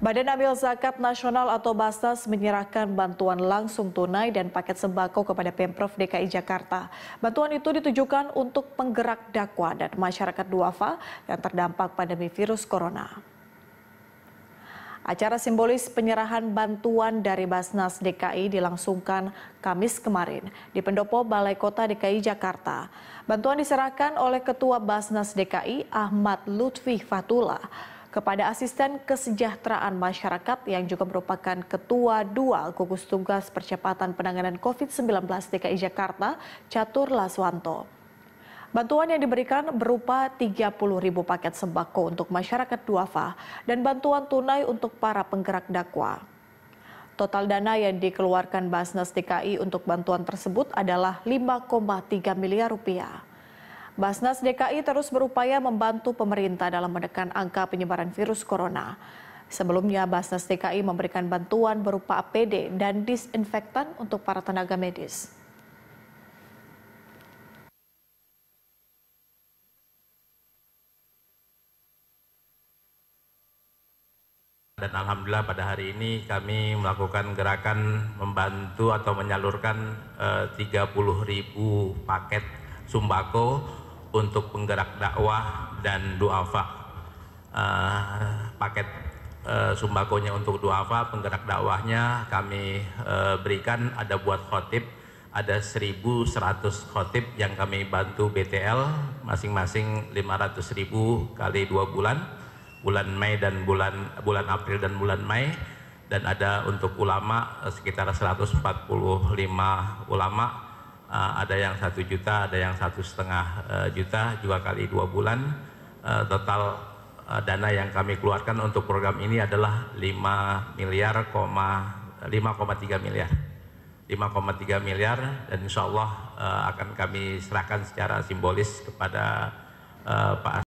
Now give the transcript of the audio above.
Badan Amil Zakat Nasional atau Basnas menyerahkan bantuan langsung tunai dan paket sembako kepada Pemprov DKI Jakarta. Bantuan itu ditujukan untuk penggerak dakwah dan masyarakat duafa yang terdampak pandemi virus corona. Acara simbolis penyerahan bantuan dari Basnas DKI dilangsungkan Kamis kemarin di Pendopo Balai Kota DKI Jakarta. Bantuan diserahkan oleh Ketua Basnas DKI Ahmad Lutfi Fatullah kepada Asisten Kesejahteraan Masyarakat yang juga merupakan Ketua Dua Gugus Tugas Percepatan Penanganan COVID-19 DKI Jakarta, Catur Laswanto. Bantuan yang diberikan berupa 30 ribu paket sembako untuk masyarakat duafa dan bantuan tunai untuk para penggerak dakwah. Total dana yang dikeluarkan Basnas DKI untuk bantuan tersebut adalah 5,3 miliar rupiah. Basnas DKI terus berupaya membantu pemerintah dalam menekan angka penyebaran virus corona. Sebelumnya, Basnas DKI memberikan bantuan berupa APD dan disinfektan untuk para tenaga medis. dan alhamdulillah pada hari ini kami melakukan gerakan membantu atau menyalurkan 30.000 eh, paket Sumbako untuk penggerak dakwah dan duafa uh, paket uh, sumbakonya untuk duafa penggerak dakwahnya kami uh, berikan ada buat khotib ada 1100 khotib yang kami bantu BTL masing-masing 500.000 kali dua bulan bulan Mei dan bulan bulan April dan bulan Mei dan ada untuk ulama sekitar 145 ulama Ah, ada yang satu juta, ada yang satu setengah eh, juta dua kali dua bulan. Eh, total eh, dana yang kami keluarkan untuk program ini adalah 5 miliar, 5,3 miliar. 5,3 miliar dan insya Allah akan kami serahkan secara simbolis kepada Pak